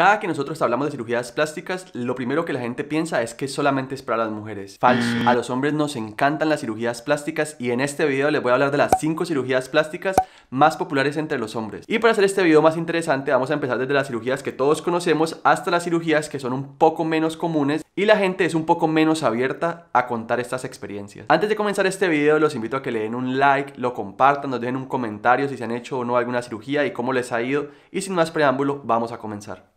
Cada que nosotros hablamos de cirugías plásticas, lo primero que la gente piensa es que solamente es para las mujeres. Falso. Mm. A los hombres nos encantan las cirugías plásticas y en este video les voy a hablar de las 5 cirugías plásticas más populares entre los hombres. Y para hacer este video más interesante, vamos a empezar desde las cirugías que todos conocemos hasta las cirugías que son un poco menos comunes y la gente es un poco menos abierta a contar estas experiencias. Antes de comenzar este video, los invito a que le den un like, lo compartan, nos dejen un comentario si se han hecho o no alguna cirugía y cómo les ha ido. Y sin más preámbulo, vamos a comenzar.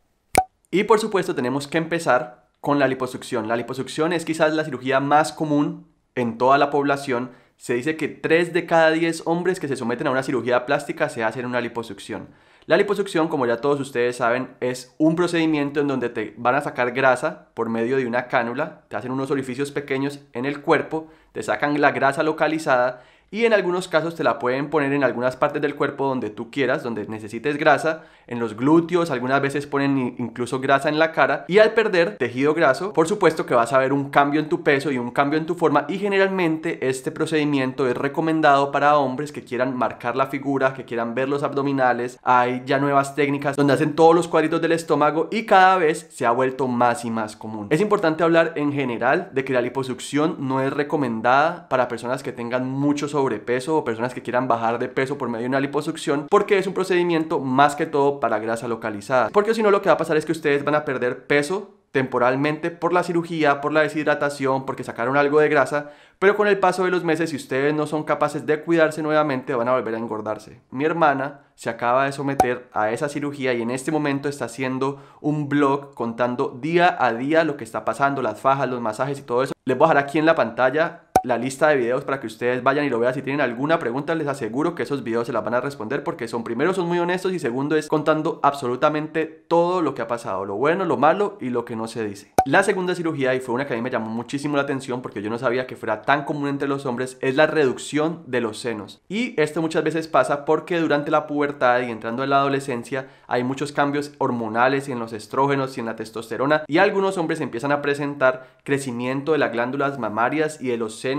Y por supuesto tenemos que empezar con la liposucción. La liposucción es quizás la cirugía más común en toda la población. Se dice que 3 de cada 10 hombres que se someten a una cirugía plástica se hacen una liposucción. La liposucción, como ya todos ustedes saben, es un procedimiento en donde te van a sacar grasa por medio de una cánula, te hacen unos orificios pequeños en el cuerpo, te sacan la grasa localizada y en algunos casos te la pueden poner en algunas partes del cuerpo donde tú quieras, donde necesites grasa, en los glúteos, algunas veces ponen incluso grasa en la cara y al perder tejido graso, por supuesto que vas a ver un cambio en tu peso y un cambio en tu forma y generalmente este procedimiento es recomendado para hombres que quieran marcar la figura, que quieran ver los abdominales, hay ya nuevas técnicas donde hacen todos los cuadritos del estómago y cada vez se ha vuelto más y más común. Es importante hablar en general de que la liposucción no es recomendada para personas que tengan mucho sobrepeso o personas que quieran bajar de peso por medio de una liposucción, porque es un procedimiento más que todo para grasa localizada. Porque si no, lo que va a pasar es que ustedes van a perder peso temporalmente por la cirugía, por la deshidratación, porque sacaron algo de grasa, pero con el paso de los meses, si ustedes no son capaces de cuidarse nuevamente, van a volver a engordarse. Mi hermana se acaba de someter a esa cirugía y en este momento está haciendo un blog contando día a día lo que está pasando, las fajas, los masajes y todo eso. Les voy a dejar aquí en la pantalla la lista de videos para que ustedes vayan y lo vean. Si tienen alguna pregunta, les aseguro que esos videos se las van a responder porque son, primero, son muy honestos y segundo, es contando absolutamente todo lo que ha pasado, lo bueno, lo malo y lo que no se dice. La segunda cirugía, y fue una que a mí me llamó muchísimo la atención porque yo no sabía que fuera tan común entre los hombres, es la reducción de los senos. Y esto muchas veces pasa porque durante la pubertad y entrando en la adolescencia hay muchos cambios hormonales y en los estrógenos y en la testosterona y algunos hombres empiezan a presentar crecimiento de las glándulas mamarias y de los senos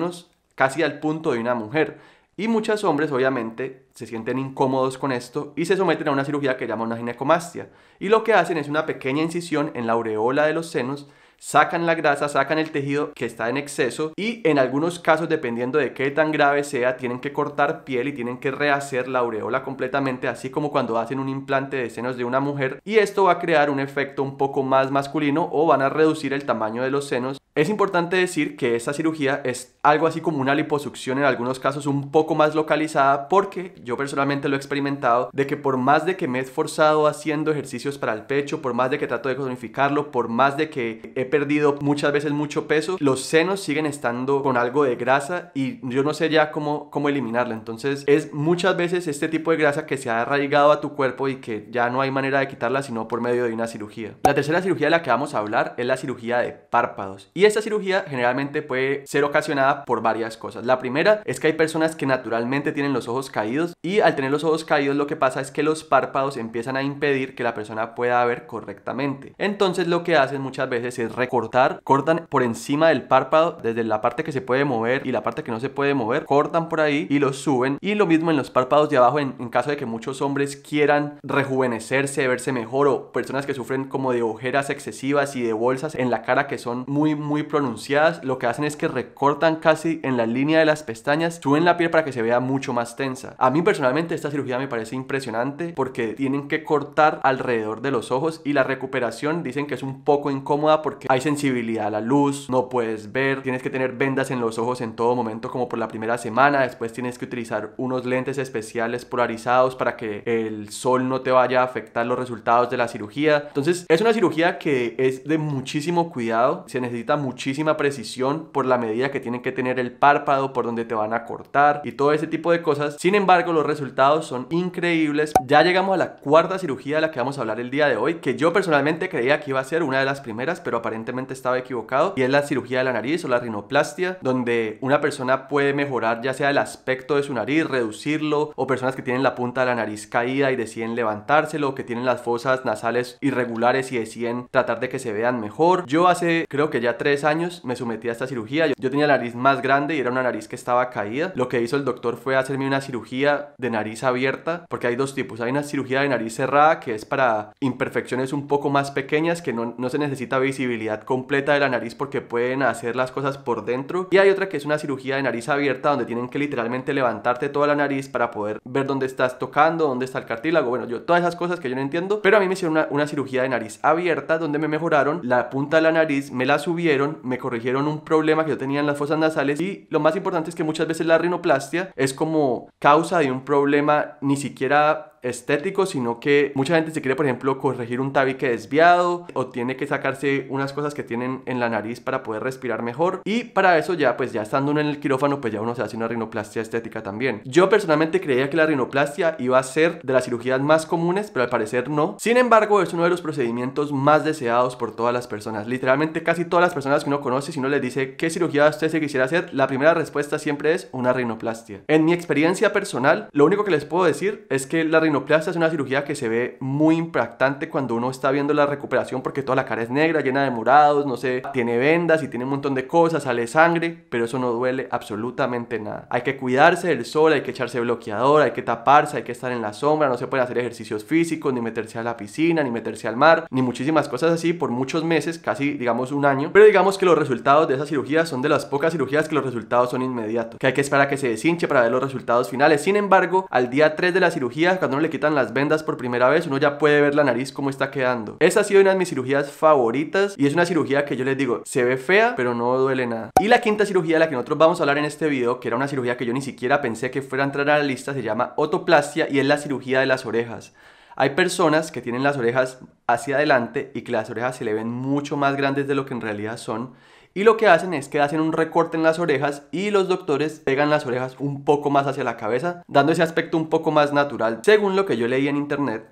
casi al punto de una mujer. Y muchos hombres obviamente se sienten incómodos con esto y se someten a una cirugía que llama una ginecomastia. Y lo que hacen es una pequeña incisión en la aureola de los senos, sacan la grasa, sacan el tejido que está en exceso y en algunos casos, dependiendo de qué tan grave sea, tienen que cortar piel y tienen que rehacer la aureola completamente, así como cuando hacen un implante de senos de una mujer. Y esto va a crear un efecto un poco más masculino o van a reducir el tamaño de los senos es importante decir que esta cirugía es algo así como una liposucción en algunos casos un poco más localizada porque yo personalmente lo he experimentado de que por más de que me he esforzado haciendo ejercicios para el pecho, por más de que trato de cosmificarlo, por más de que he perdido muchas veces mucho peso, los senos siguen estando con algo de grasa y yo no sé ya cómo, cómo eliminarla. Entonces es muchas veces este tipo de grasa que se ha arraigado a tu cuerpo y que ya no hay manera de quitarla sino por medio de una cirugía. La tercera cirugía de la que vamos a hablar es la cirugía de párpados. Y esta cirugía generalmente puede ser ocasionada por varias cosas. La primera es que hay personas que naturalmente tienen los ojos caídos y al tener los ojos caídos lo que pasa es que los párpados empiezan a impedir que la persona pueda ver correctamente. Entonces lo que hacen muchas veces es recortar, cortan por encima del párpado desde la parte que se puede mover y la parte que no se puede mover, cortan por ahí y los suben y lo mismo en los párpados de abajo en, caso de que muchos hombres quieran rejuvenecerse, verse mejor o personas que sufren como de ojeras excesivas y de bolsas en la cara que son muy muy muy pronunciadas, lo que hacen es que recortan casi en la línea de las pestañas, suben la piel para que se vea mucho más tensa. A mí personalmente esta cirugía me parece impresionante porque tienen que cortar alrededor de los ojos y la recuperación dicen que es un poco incómoda porque hay sensibilidad a la luz, no puedes ver, tienes que tener vendas en los ojos en todo momento como por la primera semana, después tienes que utilizar unos lentes especiales polarizados para que el sol no te vaya a afectar los resultados de la cirugía. Entonces es una cirugía que es de muchísimo cuidado, se necesita muchísima precisión por la medida que tienen que tener el párpado, por donde te van a cortar y todo ese tipo de cosas. Sin embargo, los resultados son increíbles. Ya llegamos a la cuarta cirugía de la que vamos a hablar el día de hoy, que yo personalmente creía que iba a ser una de las primeras, pero aparentemente estaba equivocado, y es la cirugía de la nariz o la rinoplastia, donde una persona puede mejorar ya sea el aspecto de su nariz, reducirlo, o personas que tienen la punta de la nariz caída y deciden levantárselo, que tienen las fosas nasales irregulares y deciden tratar de que se vean mejor. Yo hace creo que ya tres años me sometí a esta cirugía. Yo, tenía la nariz más grande y era una nariz que estaba caída. Lo que hizo el doctor fue hacerme una cirugía de nariz abierta, porque hay dos tipos. Hay una cirugía de nariz cerrada que es para imperfecciones un poco más pequeñas, que no, se necesita visibilidad completa de la nariz porque pueden hacer las cosas por dentro. Y hay otra que es una cirugía de nariz abierta donde tienen que literalmente levantarte toda la nariz para poder ver dónde estás tocando, dónde está el cartílago. Bueno, yo todas esas cosas que yo no entiendo. Pero a mí me hicieron una cirugía de nariz abierta donde me mejoraron la punta de la nariz, me la subieron me corrigieron un problema que yo tenía en las fosas nasales y lo más importante es que muchas veces la rinoplastia es como causa de un problema ni siquiera estético, sino que mucha gente se quiere, por ejemplo, corregir un tabique desviado o tiene que sacarse unas cosas que tienen en la nariz para poder respirar mejor. Y para eso ya, pues ya estando uno en el quirófano, pues ya uno se hace una rinoplastia estética también. Yo personalmente creía que la rinoplastia iba a ser de las cirugías más comunes, pero al parecer no. Sin embargo, es uno de los procedimientos más deseados por todas las personas. Literalmente casi todas las personas que uno conoce, si uno les dice qué cirugía usted se quisiera hacer, la primera respuesta siempre es una rinoplastia. En mi experiencia personal, lo único que les puedo decir es que la rinoplastia rinoplastia es una cirugía que se ve muy impactante cuando uno está viendo la recuperación porque toda la cara es negra, llena de morados, no sé, tiene vendas y tiene un montón de cosas, sale sangre, pero eso no duele absolutamente nada. Hay que cuidarse del sol, hay que echarse bloqueador, hay que taparse, hay que estar en la sombra, no se pueden hacer ejercicios físicos, ni meterse a la piscina, ni meterse al mar, ni muchísimas cosas así por muchos meses, casi digamos un año. Pero digamos que los resultados de esas cirugías son de las pocas cirugías que los resultados son inmediatos, que hay que esperar a que se deshinche para ver los resultados finales. Sin embargo, al día 3 de la cirugía, cuando uno le quitan las vendas por primera vez, uno ya puede ver la nariz cómo está quedando. Esa ha sido una de mis cirugías favoritas y es una cirugía que yo les digo, se ve fea, pero no duele nada. Y la quinta cirugía de la que nosotros vamos a hablar en este video, que era una cirugía que yo ni siquiera pensé que fuera a entrar a la lista, se llama otoplastia y es la cirugía de las orejas. Hay personas que tienen las orejas hacia adelante y que las orejas se le ven mucho más grandes de lo que en realidad son y lo que hacen es que hacen un recorte en las orejas y los doctores pegan las orejas un poco más hacia la cabeza, dando ese aspecto un poco más natural, según lo que yo leí en internet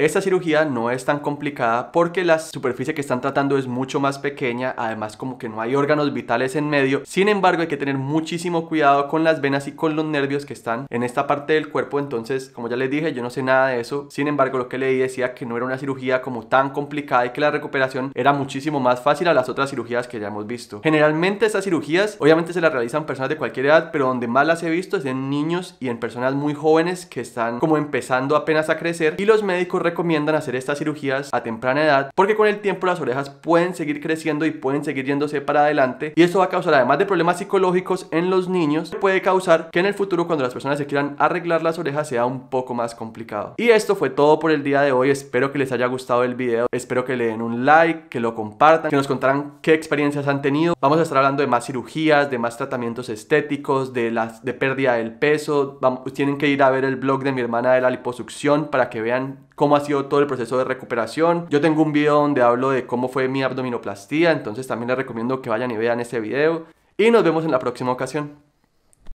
esta cirugía no es tan complicada porque la superficie que están tratando es mucho más pequeña, además como que no hay órganos vitales en medio. Sin embargo, hay que tener muchísimo cuidado con las venas y con los nervios que están en esta parte del cuerpo. Entonces, como ya les dije, yo no sé nada de eso. Sin embargo, lo que leí decía que no era una cirugía como tan complicada y que la recuperación era muchísimo más fácil a las otras cirugías que ya hemos visto. Generalmente estas cirugías obviamente se las realizan personas de cualquier edad, pero donde más las he visto es en niños y en personas muy jóvenes que están como empezando apenas a crecer y los médicos recomiendan hacer estas cirugías a temprana edad porque con el tiempo las orejas pueden seguir creciendo y pueden seguir yéndose para adelante y eso va a causar además de problemas psicológicos en los niños puede causar que en el futuro cuando las personas se quieran arreglar las orejas sea un poco más complicado. Y esto fue todo por el día de hoy, espero que les haya gustado el video, espero que le den un like, que lo compartan, que nos contaran qué experiencias han tenido. Vamos a estar hablando de más cirugías, de más tratamientos estéticos, de las de pérdida del peso. tienen que ir a ver el blog de mi hermana de la liposucción para que vean cómo ha sido todo el proceso de recuperación. Yo tengo un video donde hablo de cómo fue mi abdominoplastía, entonces también les recomiendo que vayan y vean ese video. Y nos vemos en la próxima ocasión.